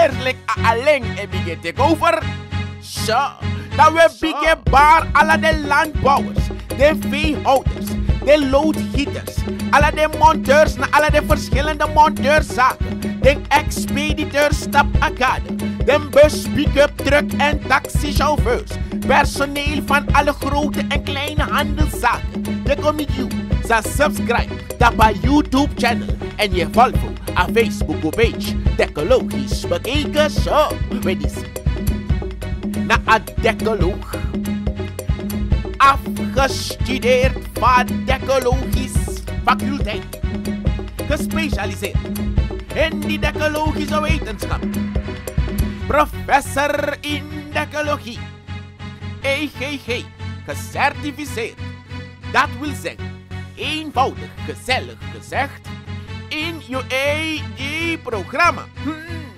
heerlijk alleen en begin te over. Zo, dan nou, we begin bar alle de landbouwers, de veehouders, de loodgieters, alle de monteurs, naar alle de verschillende monteurszaken, de expediteurs, stapagade, de bus, pick-up, truck en taxichauffeurs, personeel van alle grote en kleine handelszaken, de comité that uh, subscribe naar mijn YouTube channel en je volgt aan Facebook page Technologisch Bekeken Zo. Weet eens. Na een technoloog. Afgestudeerd van Technologisch Faculteit. Gespecialiseerd in die technologische wetenschap. Professor in hey EGG. Gecertificeerd. Dat wil zeggen eenvoudig, gezellig gezegd in je programma. Hmm.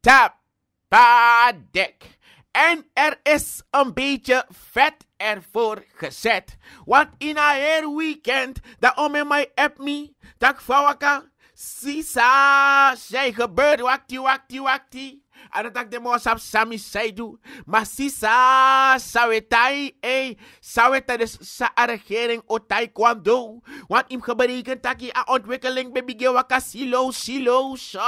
Tapadek. En er is een beetje vet ervoor gezet. Want in haar weekend, dat om in mijn app me, dat vrouwaka, sisa, zij gebeurt, wakti, wakti, wakti tak de mosap sami saidu. Masisa sawetai eh. Saweta de sa regering o taekwondo. Want im geberekend taki a ontwikkeling baby gewaka silo silo so.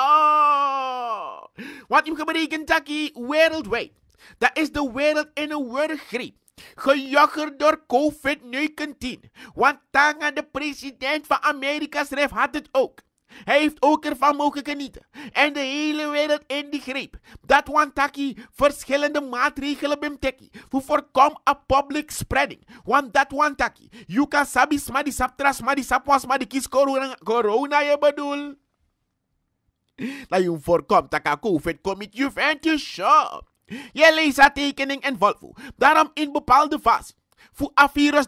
Want im geberekend taki wereldwijd. Dat is de wereld in een wereldgriep, Gejaggerd door COVID-19. Want tanga de president van Amerika schreef had het ook. Hij heeft ook ervan mogen genieten. En de hele wereld in die greep. Dat want taki verschillende maatregelen bim teki. Voor voorkom a public spreading. Want dat want taki. You can sabi smadi saptras smadi sapwas smadi kis corona, corona je bedoel. Dat nou, je voorkomt dat ik COVID commit you vent shop. Je leest haar tekening en Volvo. Daarom in bepaalde fase. Voor a virus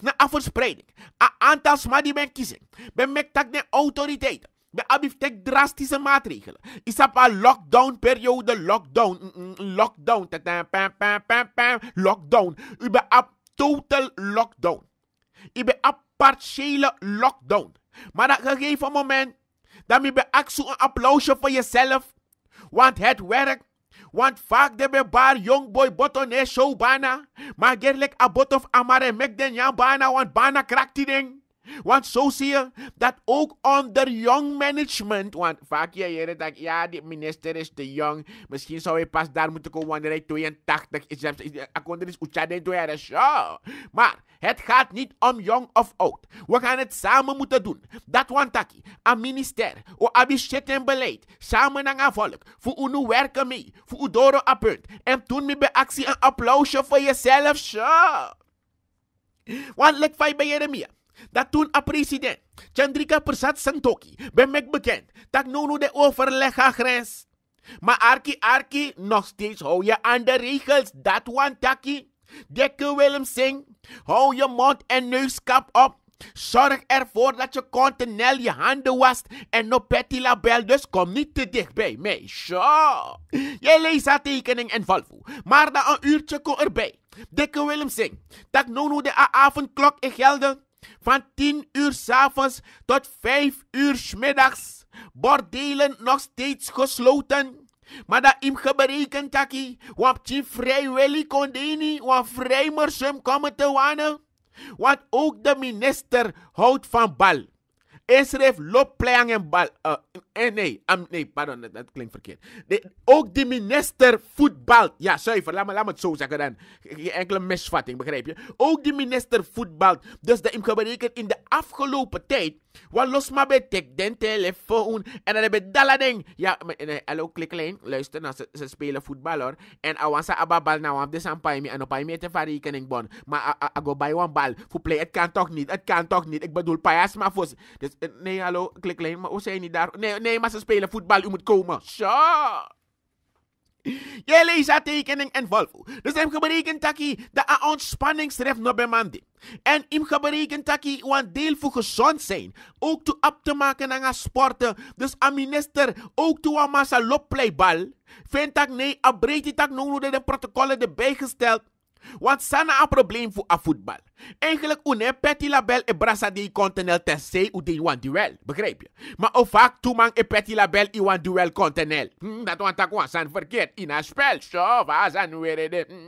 na a verspreiding, a aantal sma die men kiezen, ben mek tak de autoriteiten. Ben abif tek drastische maatregelen. Is een lockdown periode, lockdown, mm, mm, lockdown, lockdown lockdown, lockdown lockdown. U ben total lockdown. U ben lockdown. Maar op een gegeven moment, dan ben je een applausje voor jezelf. Want het werkt. Want fuck de a bar young boy button a show bana. girl like a bot of amare mek den jan bana want bana crack ding. Want zo zie je dat ook onder jong management, want vaak je je dat ja, die minister is te jong, misschien zou hij pas daar moeten komen wanneer hij 82 is. Eh, Akonder is Uchade 2 Maar het gaat niet om jong of oud. We gaan het samen moeten doen. Dat want wantaki, een minister, o hebben en beleid, samen naar volk, voor u nu werken mee, voor u op punt. En toen bij actie een applausje voor jezelf, Want lek bij Jeremia. Dat toen a president Chandrika Persat Santoki ben mek bekend dat nu de overleg grens. Maar Arki Arki, nog steeds hou je aan de regels, dat want taki. Dikke Willem Singh, hou je mond en neuskap op. Zorg ervoor dat je kontenel je handen wast en no petit label, dus kom niet te dicht bij mij. Zo. Je leest haar tekening en valvo, maar dat een uurtje kom erbij. Dikke Willem Singh, dat nu de avondklok in gelden. Van 10 uur s'avonds tot 5 uur s middags. Bordelen nog steeds gesloten. Maar dat is berekend taki, want die vrijwillig kondeni, want vrijmersum komen te wanen. Want ook de minister houdt van bal. Israël loopt een en bal. eh, eh nee, nee, pardon, dat, klinkt verkeerd. ook de minister voetbalt. Ja, zuiver, laat me, laat het zo zeggen dan. Geen enkele misvatting, begrijp je? Ook dus de minister voetbalt. Dus dat berekent in de afgelopen tijd wat los maar bij tik den telefoon. En dan heb je dat ding. Ja, eh, hallo klein Luister, nou, ze, ze spelen voetbal hoor. En awansa ababal nou af de sampaimi. En op een meter van rekening bon. Maar ago bij een bal. Voor play, het kan toch niet. Het kan toch niet. Ik bedoel, pajas maar Dus eh, nee, hallo klein Maar hoe zijn niet daar? Nee, nee, maar ze spelen voetbal. U moet komen. Sure. Je leest haar tekening en Volvo. Dus hem geberekend taki dat een ontspanningsref nog bij mandi. En hem dat hij een deel voor gezond zijn. Ook toe op te maken aan sporten. Dus aan minister ook toe aan massa loppleibal. Vindt dat nee, a breedte tak nodig de protocollen erbij gesteld. Want sana a probleem voor a voetbal. Eigenlijk une Petit label e brasa di continent tensei ou di wan duel. Begrijp je? Maar of vaak toeman e petit label i wan duel continent. Hmm, dat want akwan san verkeerd in a spel. Zo, was an were de. Hmm.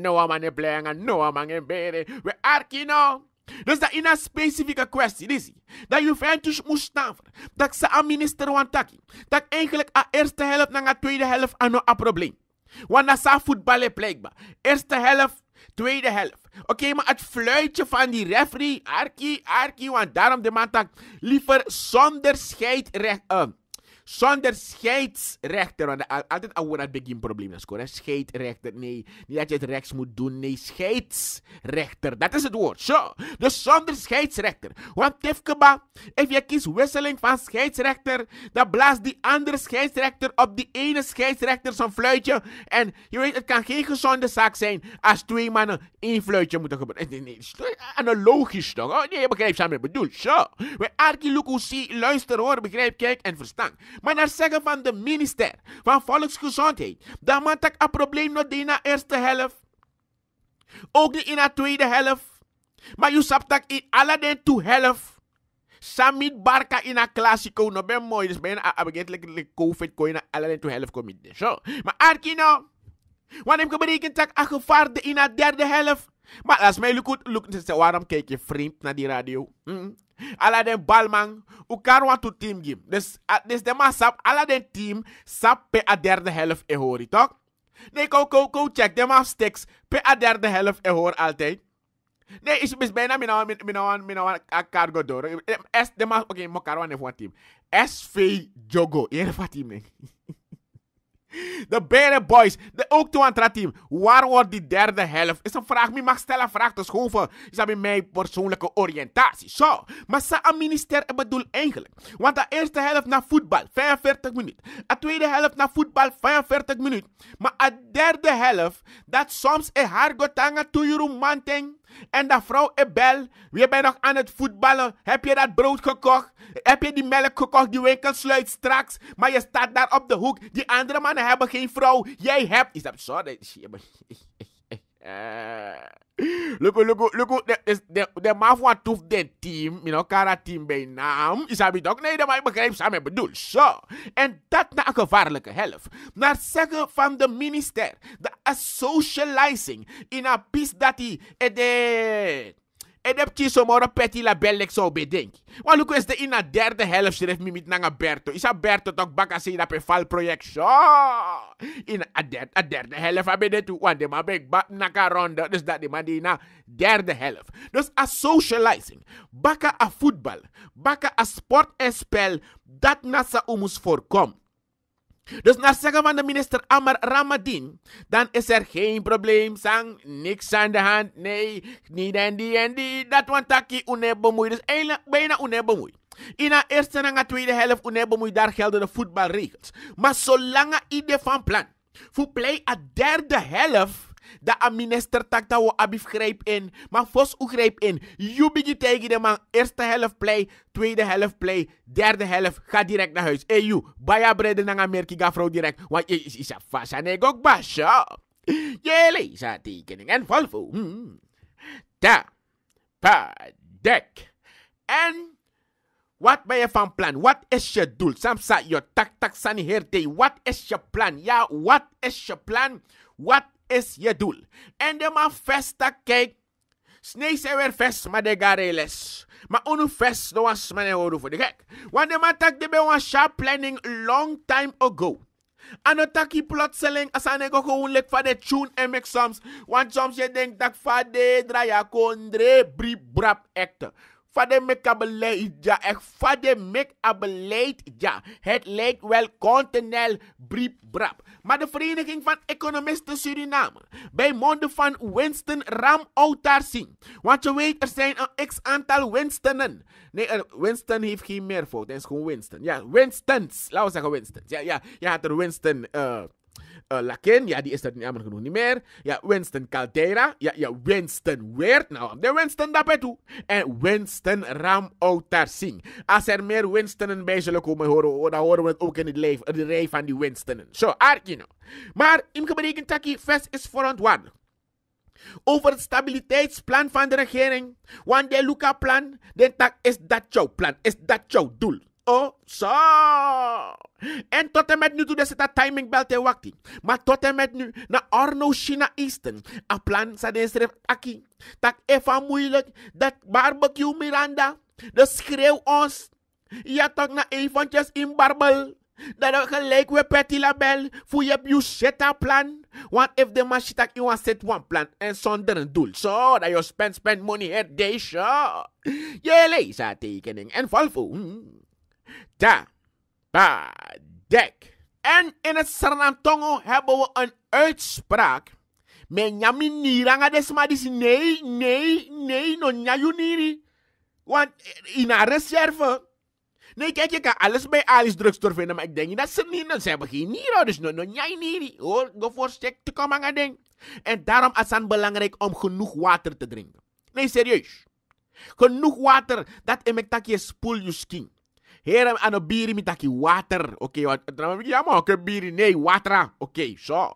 No man e playing no man e bere. We arkino. Dus dat in een specifieke kwestie, Lizzie. Dat Juventus moest staan. Dat ze aan minister Wantaki. Dat eigenlijk aan eerste helft en de tweede helft aan een probleem. Want Nassau voetballen blijkbaar. Eerste helft, tweede helft. Oké, maar het fluitje van die referee, Arki, Arki, want daarom de man liever zonder scheid recht, uh, ehm, zonder scheidsrechter. Want altijd woord dat begin probleem is, Scheidsrechter, nee. Niet dat je het rechts moet doen, nee. Scheidsrechter, dat is het woord. Zo. Dus zonder scheidsrechter. Want Tifkeba, if je kiest wisseling van scheidsrechter, dan blaast die andere scheidsrechter op die ene scheidsrechter zo'n fluitje. En je weet, het kan geen gezonde zaak zijn als twee mannen één fluitje moeten gebruiken. Nee, nee. Analogisch toch? Oh, nee, je begrijpt wat ik bedoel. Zo. We Arki Lukusi, luister hoor, begrijp, kijk en verstaan. Maar naar zeggen van de minister van Volksgezondheid, dat man tak een probleem nog in de eerste helft. Ook niet in de tweede helft. Maar je sapt dat in alle den toe helft. Samit Barca in een klassico no ben mooi. Dus ben abegetelijk COVID kon je naar alle den helft komen. Zo. Maar Arkino, wanneer ik berekend dat een gevaar in de derde helft. Maar als mij lukt, lukt, waarom kijk je vreemd naar die radio? Mm ala den balman u kan want team gim dus at dus de man alleen ala den team sap pe a derde helft e hori toch nee ko ko ko check de man sticks pe a derde helft e hoor altijd Nee, is mis bijna mina mina mina a cargo door. es de man oké, okay, mo wat e team. SV Jogo, hier van team De beide boys, de, ook Antra team. Waar wordt die derde helft? Is een vraag, die mag stellen vraag te schoven. Is dat mijn persoonlijke oriëntatie. Zo, maar sa een minister bedoel eigenlijk. Want de eerste helft na voetbal, 45 minuten. De tweede helft na voetbal, 45 minuten. Maar de derde helft, dat soms een hargotanga to your manteng. En dat vrouw Ebel, eh, je bent nog aan het voetballen. Heb je dat brood gekocht? Heb je die melk gekocht? Die winkel sluit straks. Maar je staat daar op de hoek. Die andere mannen hebben geen vrouw. Jij hebt... Is dat sorry? Eh. look, look, look, look, de, de maar van toef de team, you know, kara team bij naam, is hij ook, nee, maar ik begrijp samen bedoel, zo. En dat naar een gevaarlijke helft. Naar zeggen van de minister, de socializing, in a piece that he de... Eh, En heb je sommige petit label ik zo bedenk. Want ook is de in de derde helft schrijft me met naar Berto. Is Berto toch bakken zien dat valproject? Zo! In de derde helft heb je dit toe. Want de man ben bak naar ronde. Dus dat de man die de derde helft. Dus a socializing. Bakken a voetbal. Bakken a sport en spel. Dat nasa omus voorkomt. Dus naar zeggen van de minister Amar Ramadin, dan is er geen probleem, zang, niks aan de hand, nee, niet en die en die, dat want taki une bemoei, dus eigenlijk bijna une In de eerste en tweede helft une daar gelden de voetbalregels. Maar zolang ide van plan, voor play a derde helft, Da a minister takta wo abif grijp in. Maar vos u grijp in. Jubigi tegen de man. Eerste helft play, tweede helft play, derde helft. Ga direct naar huis. Hey you, baya brede nanga merki ga vrouw direct. Want je is a fasha negok basha. Je a tekening en Volvo. Hmm. Da. Pa. Dek. En... Wat ben je van plan? Wat is je doel? Samsa, je tak tak sani herte. Wat is je plan? Ja, wat is je plan? Wat is je doel. En de man vesta kijk. Snee zijn weer vest, maar de gareles. Maar onu vest, no was man oor voor de gek. Want de man tak de be one sharp planning long time ago. Ano taki plotseling selling asane go gewoon van de tune en make soms. Want soms je denkt dat vader draai a kondre bri brap actor vader mek ja. Echt vader mek ja. Het lijkt wel continental briep brap. Maar de Vereniging van Economisten Suriname, bij monden van Winston Ramautarsing. zien. Want je weet, er zijn een x aantal Winstonen. Nee, eh, Winston heeft geen meervoud. Dat is gewoon Winston. Ja, Winstons. Laten we zeggen Winstons. Ja, ja. Je had er Winston... Uh, uh, eh, Lakin, ja, die is dat jammer genoeg niet meer. Ja, Winston Caldera, Ja, ja Winston Weert. Nou, de Winston toe En Winston Ram Singh. Als er meer Winstonen bij zullen komen horen, dan horen we het ook in het leven, de rij van die Winstonen. Zo, so, Arkino. Maar, in berekent Taki, Vest is verantwoordelijk over het stabiliteitsplan van de regering. Want de Luca-plan, dan is dat jouw plan, is dat jouw doel oh, zo. En tot en met nu doet dus dat timing belt en wakti. Maar tot en met nu, na Arno China Eastern. A plan sa den schrijf aki. Tak even moeilijk, dat barbecue Miranda. de schreeuw ons. Ja, toch na eventjes in barbel. Dat gelijk we petit label. Voor je you ta plan. Want if the man shit you want set one plan. En zonder een doel. Zo, so, dat je spend spend money het day show. Je lees haar tekening en val Da, Pa, dek. En in het Suriname Tongo hebben we een uitspraak. Men nyami niranga desma dis nee, nee, nee, no nyayu Want eh, in haar reserve. Nee, kijk, je kan alles bij Alice Drugstore vinden, maar ik denk niet dat ze niet, ze hebben geen niro, dus no, no go voor check te komen aan ding. En daarom is het belangrijk om genoeg water te drinken. Nee, serieus. Genoeg water, dat emek takje spoel je skin. Heren, ano biri met water. Oké, okay, wat? Ja, maar oké, biri. Nee, water. Oké, okay, zo.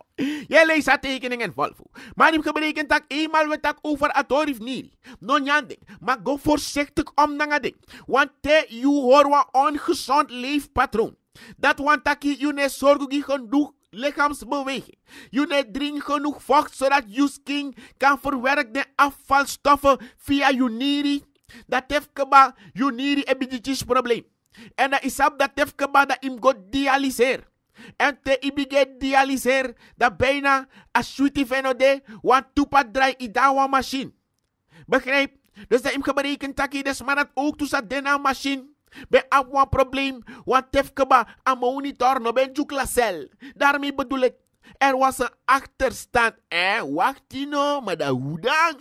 Jij leest haar tekeningen valvo. Maar die betekent dat eenmaal we dat over atorif niet. Non janding. Maar go voorzichtig om nangading. Want je you hoor wat ongezond leefpatroon. Dat want je je ne zorgugi genoeg lichaamsbeweging. Je net drink genoeg vocht zodat je skin kan verwerken afvalstoffen via je nieren. Dat heeft keba je nieren een probleem. En dat is dat tevke dat im god dialiseer. En te ibige dialiseer dat bijna als jullie veno de want toepa draai idawa machine. Begrijp? Dus dat im geberekend taki des maar dat ook tussen dena machine. be af probleem, want tevke ba monitor no ben jukla cel. Daarmee bedoel ik, er was een achterstand. Eh, wacht no, maar dat hoe dan?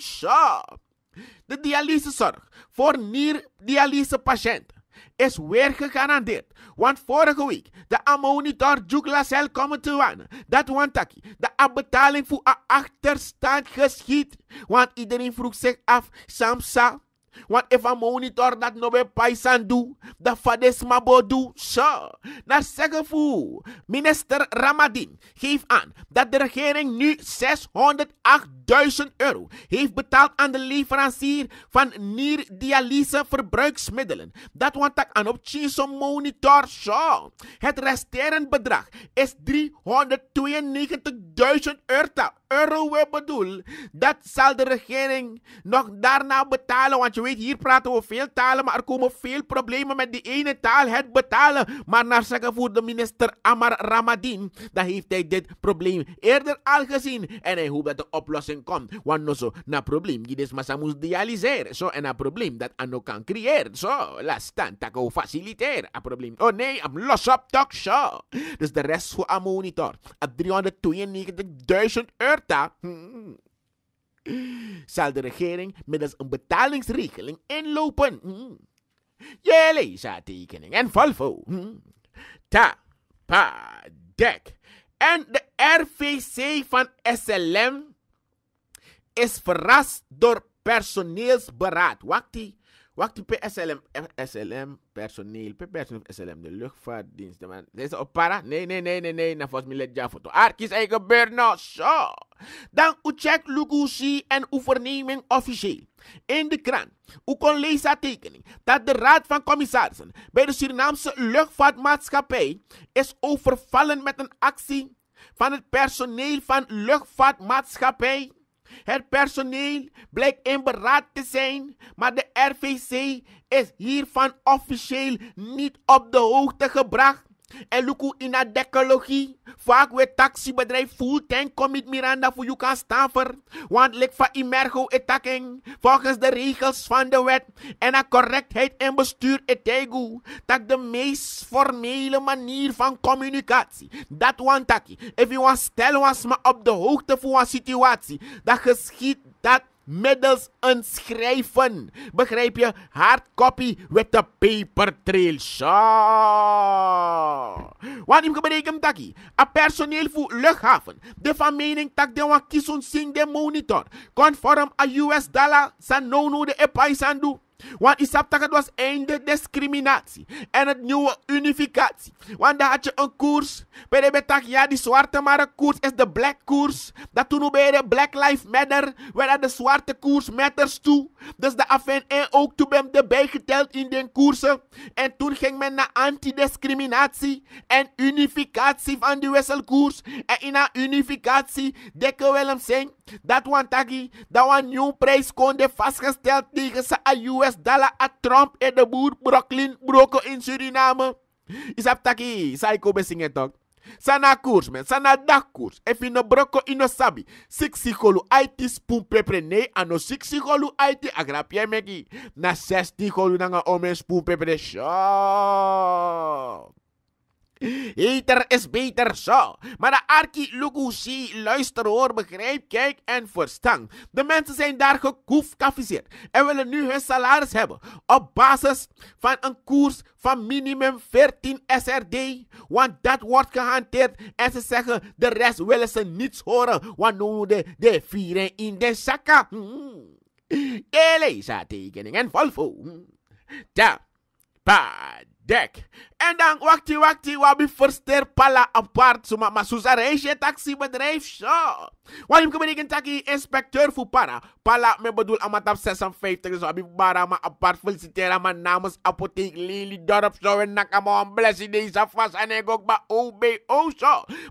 De dialysezorg voor nier dialysepatiënt is weer gegarandeerd. Want vorige week, de ammonitor Juglasel komen te wannen. Dat wantaki, de afbetaling voor achterstand geschiet. Want iedereen vroeg zich af, Samsa, want if a monitor dat no be paisan do, da fades mabo do, so. Na zeggen minister Ramadin geeft aan dat de regering nu 608.000 euro heeft betaald aan de leverancier van nierdialyse verbruiksmiddelen. Dat want tak aan op Chinese monitor, sure. Het resterend bedrag is 392.000 euro euro bedoel, dat zal de regering nog daarna betalen. Want je weet, hier praten we veel talen, maar er komen veel problemen met die ene taal, het betalen. Maar naar zeggen voor de minister Amar Ramadin, dan heeft hij dit probleem eerder al gezien. En hij hoopt dat de oplossing komt. Want nu zo, na probleem, die is massa moest dialyseren. Zo, en een probleem dat ano kan creëren. Zo, laat staan, dat kan faciliteren. Een probleem. Oh nee, am los op talk show. Dus de rest voor een monitor. 392.000 euro zal de regering middels een betalingsregeling inlopen. Jeleza tekening en volvo. Ta, Pa, Dek en de RVC van SLM is verrast door personeelsberaad. Wakti, wakti pe SLM, SLM personeel, pe personeel SLM, de luchtvaartdienst Man. Deze opara? Nee, nee, nee, nee, nee, na volgens mij let ja foto. Arkis eigen beurt nou, zo. Dan u check en uw officieel. In de krant, u kon lezen tekening dat de Raad van Commissarissen bij de Surinaamse Luchtvaartmaatschappij is overvallen met een actie van het personeel van luchtvaartmaatschappij. Het personeel blijkt in beraad te zijn, maar de RVC is hiervan officieel niet op de hoogte gebracht. En u in de decologie. Vaak weer taxibedrijf full tank commit Miranda voor kan Staver. Want lik van Imergo etaking. Volgens de regels van de wet. En aan correctheid en bestuur etegu. Dat de meest formele manier van communicatie. Dat want taki. If you want stel was maar op de hoogte van een situatie. Dat geschiet dat middels een schrijven. Begrijp je? Hard copy with the paper trail. Zo. Wat ik betekent dat? A personeel voor luchthaven. De van mening dat de wat de monitor. Conform a US dollar. zijn no no de epai sandu. Want dat het was einde discriminatie en het nieuwe unificatie. Want daar had je een koers. Bij de betak, ja, die zwarte maar koers is de black koers. Dat toen bij de Black Lives Matter, waar de zwarte koers matters toe. Dus de en ook toen ben erbij geteld in den koersen. En toen ging men naar antidiscriminatie en unificatie van die wisselkoers. En in een unificatie, dekken we hem zijn, dat wantagi, dat een nieuw prijs kon vastgesteld tegen zijn US dala a Trump en de boer Brooklyn Broko in Suriname. Isap taki, saiko besingen toch? Sana koers men, sana dagkoers. Efi no broko ino e sabi. Siksi kolu it spoon pepre nee ano siksi kolu aiti agrapje meki. Na sesti kolu nanga omen spoon pepre. Show. Heter is beter zo. Maar de Arki Lugushi, luister hoor, begrijp, kijk en verstang. De mensen zijn daar gekoefkafiseerd en willen nu hun salaris hebben. Op basis van een koers van minimum 14 SRD. Want dat wordt gehanteerd en ze zeggen de rest willen ze niets horen. Want noemen de, de vieren in de zakken. Hmm. Elisa en Volvo. Hmm. Da, pa, dek. En dan, wakti wakti, wabi versteer pala apart. Suma masusa reisje taxi bedrijf, zo. Wahim keberikan taki inspecteur voor para. Pala me bedoel amatap 56, zo. Abi bara ma apart felicitera ma namus apotheek Lili Dorp, zo. En nakamo een blessie deze vast. En ik ook ba OBO, oh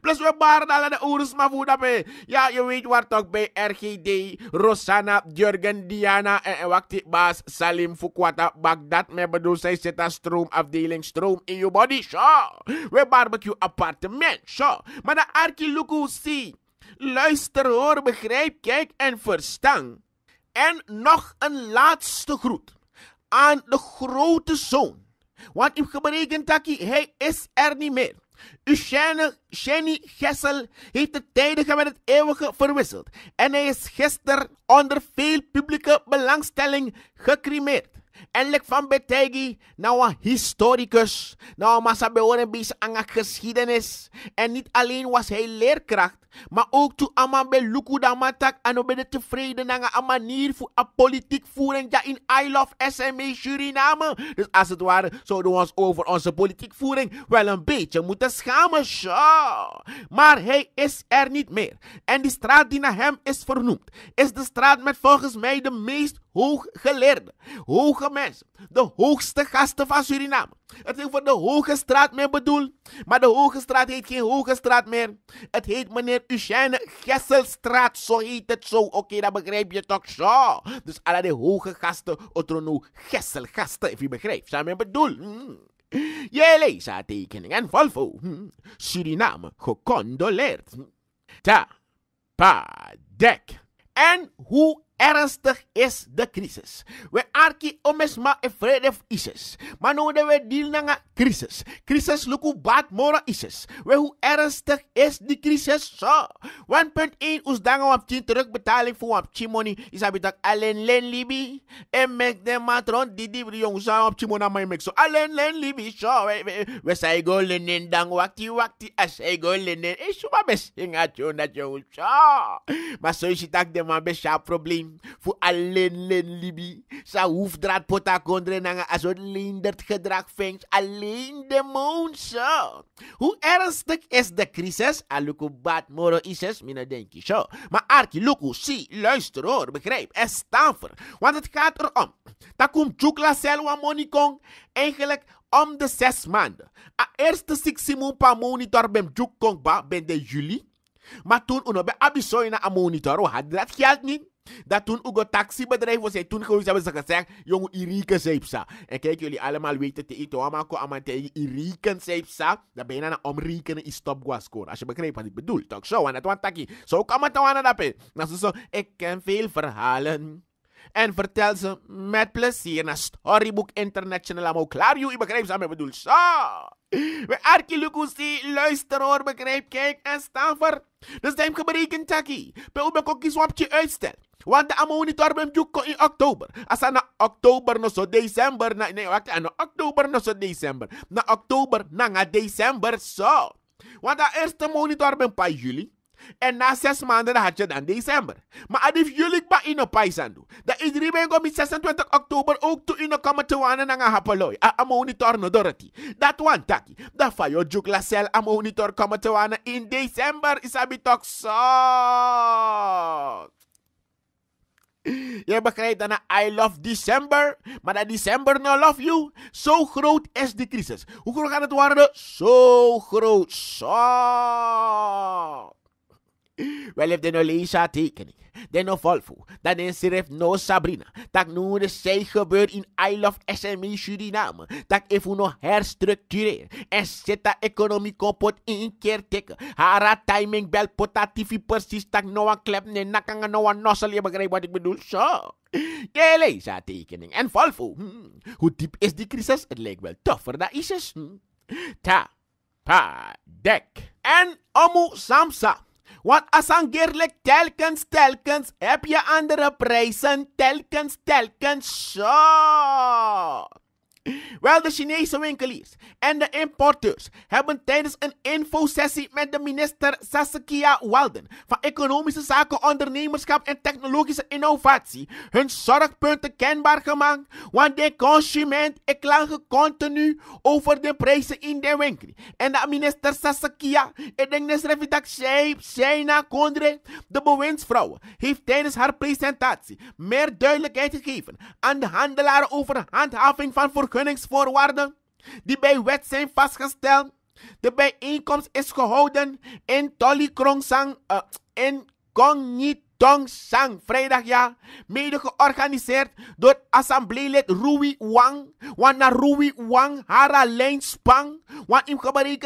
Plus we bar dala de urus ma voedape. ya je weet waar toch bij RGD, rosana Jurgen, Diana en, eh, eh, wakti bas Salim Fukwata Bagdad. Me bedoel zij zit of dealing stroom in your body, sure. We barbecue appartement, sure. Maar de Arki Luister, hoor, begrijp, kijk en verstaan. En nog een laatste groet aan de grote zoon. Want ik gebreken dat hij is er niet meer. Eugène Jenny Gessel heeft de tijdige met het eeuwige verwisseld. En hij is gisteren onder veel publieke belangstelling gecrimeerd. En van betegi, nou een historicus, nou massa beorenbies aan geschiedenis. En niet alleen was hij leerkracht, maar ook toe aman beluku damatak en de tevreden naar een manier voor een politiek voeren in I love SMA Suriname. Dus als het ware zouden we ons over onze politiek voering wel een beetje moeten schamen, ja. Maar hij is er niet meer. En die straat die naar hem is vernoemd, is de straat met volgens mij de meest hooggeleerden, hoge mensen, de hoogste gasten van Suriname. Het is voor de Hoge Straat meer bedoeld, maar de Hoge Straat heet geen Hoge Straat meer. Het heet meneer Eugène Gesselstraat, zo heet het zo. Oké, dat begrijp je toch zo. Dus alle de hoge gasten, otrono Gesselgasten, if je begrijpt, zijn meer bedoeld. Hmm. Jij leest haar Volvo. Hmm. Suriname, gecondoleerd. Hmm. Ta, pa, dek. En hoe ernstig is de crisis. We arki omesma e vrede isis. Maar nu we deal nanga crisis. Crisis luku bad mora ises. We hoe ernstig is die crisis so. 1.1 us danga wap chin terugbetaling voor wap chin money. Is abitak alleen len libi. En mek de matron didi bri jong sa wap chin mona mek so. Alleen len libi So, We say go lenen dang wakti wakti as say go lenen. E suma besinga chon dat jong So, Maar zo is het ook de man probleem voor alleen len Libi. Sa hoefdraad pota kondre nanga als het lindert gedrag vangt. Alleen de monsa. Hoe ernstig is de crisis? Aluku bad moro ises, mina denk je zo. Maar Arki, luku, si luister hoor, begrijp. Es tafer. Want het gaat erom. Dat komt Tjukla Selwa Monikong eigenlijk om de zes maanden. A eerste siximoen pa monitor bem Tjuk ba ben de juli. Maar toen uno bij Abisoy na a monitor, we oh, hadden dat geld niet. Dat toen ook het taxibedrijf was, toen toen ze hebben ze gezegd, jongen, Irike zeepsa. En kijk, jullie allemaal weten, te eten, allemaal ko amante, Irike zeepsa, dat ben je dan omrekenen in score Als je begrijpt wat ik bedoel, toch zo, en dat was taki. Zo kan het dan dat Nou, zo, ik ken veel verhalen. En vertel ze met plezier naar Storybook International. Amo klaar, je begrijpt ze bedoel. Zo! We arkilukusi, luister hoor, begrijp, kijk en staan voor. Dus neem gebreken Taki. Bij ook een je uitstelt. Wanda amonitor monitor bem jukko in oktober. Asa na oktober no so december na nee wacht, ano oktober no so december. Na oktober na nga december so. Wanda eerste monitor bem pa juli. En na zes maanden had je dan december. Maar adif juli ba ino op paisandu. Dat iedereen ben op 26 oktober ook to ino komen te wanen na hapaloy. A, a monitor no dorati. Dat wan taki. Da fayo jou juk la cel a monitor komen te in december. Isabi tok sok. Je begrijpt dan I love December, maar dat December no love you. Zo groot is de crisis. Hoe groot gaat het worden? Zo groot. Zo wel heeft de no tekening, de no Volvo, dan is er no Sabrina. Dat nu de zij gebeurt in Isle of SME Suriname. Dat even nog herstructureren. En zet dat economie kapot in een keer tikken. Hara timing bel potativi precies dat no een klep nee nakanga noa een nozzle. Je begrijpt wat ik bedoel? Zo. De Je tekening en Volvo. Hm. Hoe diep is die crisis? Het lijkt wel toffer dan ISIS. Hmm. Ta. Pa. Dek. En Omu Samsa. Want angeerlijk telkens, telkens heb je andere prijzen, telkens, telkens, zo. Wel, de Chinese winkeliers en de importeurs hebben tijdens een infosessie met de minister Saskia Walden van Economische Zaken, Ondernemerschap en Technologische Innovatie hun zorgpunten kenbaar gemaakt, want de consument klaagt continu over de prijzen in de winkel. En de minister Saskia, ik denk dat dat Shaina Kondre, de bewindsvrouw, heeft tijdens haar presentatie meer duidelijkheid gegeven aan de handelaren over handhaving van vergunningen vergunningsvoorwaarden die bij wet zijn vastgesteld. De bijeenkomst is gehouden in Tolikrongsang uh, eh, in Kognitongsang, vrijdag ja, mede georganiseerd door assembleelid Rui Wang, wana Rui Wang, Hara Spang, wan im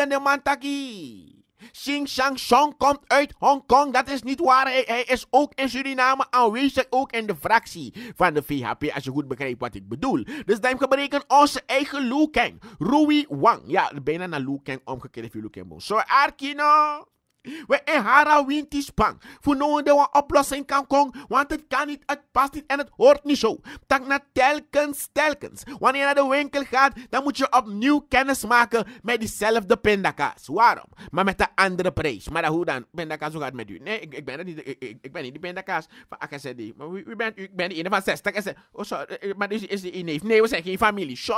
de mantaki. Xing Shang Song komt uit Hongkong. Dat is niet waar. Hij, is ook in Suriname aanwezig. Ook in de fractie van de VHP. Als je goed begrijpt wat ik bedoel. Dus dan berekent onze eigen Liu Kang. Rui Wang. Ja, bijna naar Liu Kang omgekeerd. If you look Zo, Arkino. We in Hara Winti bang. Voor we nou een oplossing kan komen, want het kan niet, het past niet en het hoort niet zo. Tak na telkens, telkens. Wanneer je naar de winkel gaat, dan moet je opnieuw kennis maken met diezelfde pindakaas. Waarom? Maar met de andere prijs. Maar hoe dan? Pindakaas, hoe gaat het met u? Nee, ik, ik ben, niet, ik, ik, ik, ben niet die pindakaas van AKCD. Maar wie, bent, u, ik ben de ene van 60. oh, sorry, eh, eh, maar is die neef. Nee, we zijn geen familie. Zo!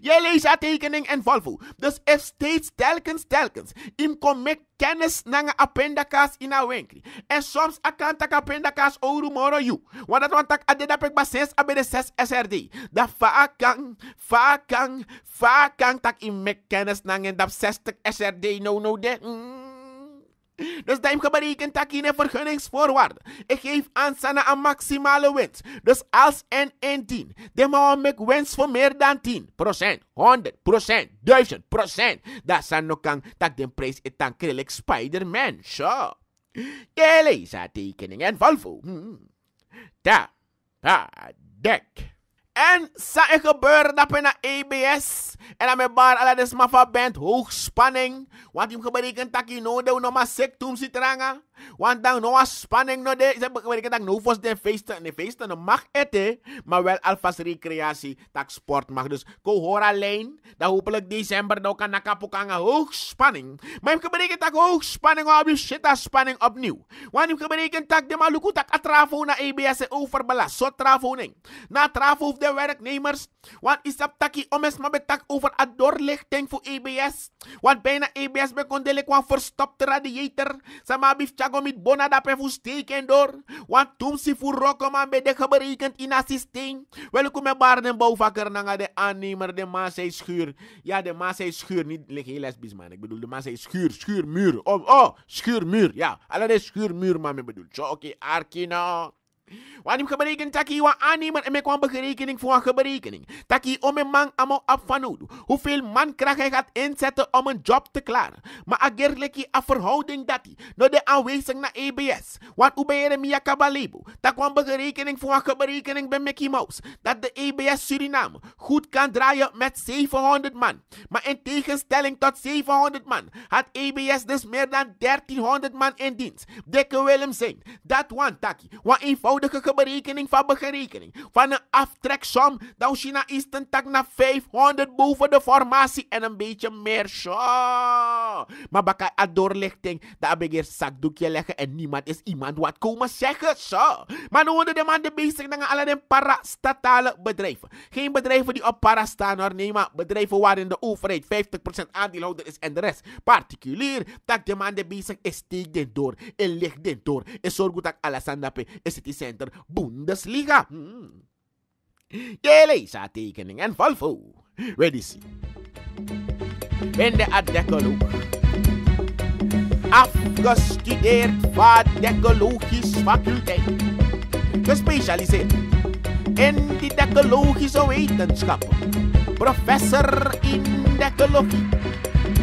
Jij leest haar tekening en Volvo. Dus is steeds telkens, telkens. Im kom met kennis anes nanga apenda kas ina wenkri. En soms akan tak apenda kas ouro moro yu. Wana basens abede SRD. Da faakang, faakang, faakang tak in mek kennis nangen dap 60 SRD no no de. Mm. Dus dat een takine vergunningsvoorwaarden. Ik geef aan Sana een maximale winst. Dus als en 10, de man met wens voor meer dan 10%, 100%, 1000%, dat Sana kan dat de prijs is dan krillig Spider-Man. Zo. Je leest tekeningen Volvo. Hmm. Ta, pa, dek. En sa e gebeuren dat naar EBS en dan al bar ala des mafa bent hoogspanning. Want je berekent dat je no de no maar sek zit ranga. Want dan no spanning no de. Ze berekent dat no fos de feesten. De feesten mag eten, maar wel alvast recreatie. Tak sport mag. Dus ko hoor alleen dat hopelijk december dan nou kan nakapukanga hoogspanning. Maar je berekent dat hoogspanning op je dus shit spanning opnieuw. Want je berekent dat de maluku tak atrafo na EBS overbelast. Zo trafo Na trafo de werknemers. Want is taki omes maar betak over a doorlichting voor EBS. Want bijna EBS bekondelik want verstopte radiator. Sama bif tjago mit bona dat pe voor steken door. Want toen si voor rokken man bij de geberekend in assisting. systeem. Welkom met baarden bouwvakker nanga de aannemer de maasij schuur. Ja de maasij schuur niet ligt heel lesbisch man. Ik bedoel de maasij schuur, muur. Oh, oh, muur. Ja, alle de schuurmuur man ik bedoel. Zo Arkino wanneer je berekening taki wa aannemen en met kwam berekening voor een berekening. Taki om een man amo af Hoeveel mankracht hij gaat inzetten om een job te klaren. Maar agerleki a verhouding dat No de aanwezig naar EBS. Want u ben mia kabalebo? Dat kwam berekening voor een berekening bij Mickey Mouse. Dat de EBS Suriname goed kan draaien met 700 man. Maar in tegenstelling tot 700 man had EBS dus meer dan 1300 man in dienst. Dikke Willem zijn. Dat want taki. Want eenvoudig de berekening van berekening van een aftreksom. Dan China is een tak naar 500 boven de formatie en een beetje meer. Zo. Maar bij een doorlichting, daar heb ik zakdoekje leggen en niemand is iemand wat komen zeggen. Zo. Maar nu worden de mannen bezig met alleen parastatale bedrijven. Geen bedrijven die op para staan hoor, maar bedrijven waarin de overheid 50% aandeelhouder is en de rest particulier. Dat de mannen bezig is steek dit door, en licht dit door. En zorg dat aan P. is het is Bundesliga. Hmm. tekening en volvo Ready? see. Ben de adekoloog. Afgestudeerd faculteit. Gespecialiseerd in de wetenschappen. Professor in dekologie.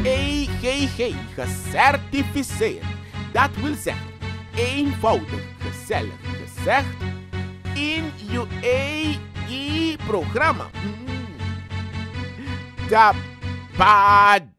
EGG gecertificeerd. Dat wil zeggen, eenvoudig, gezellig in U A E program, programma. Mm.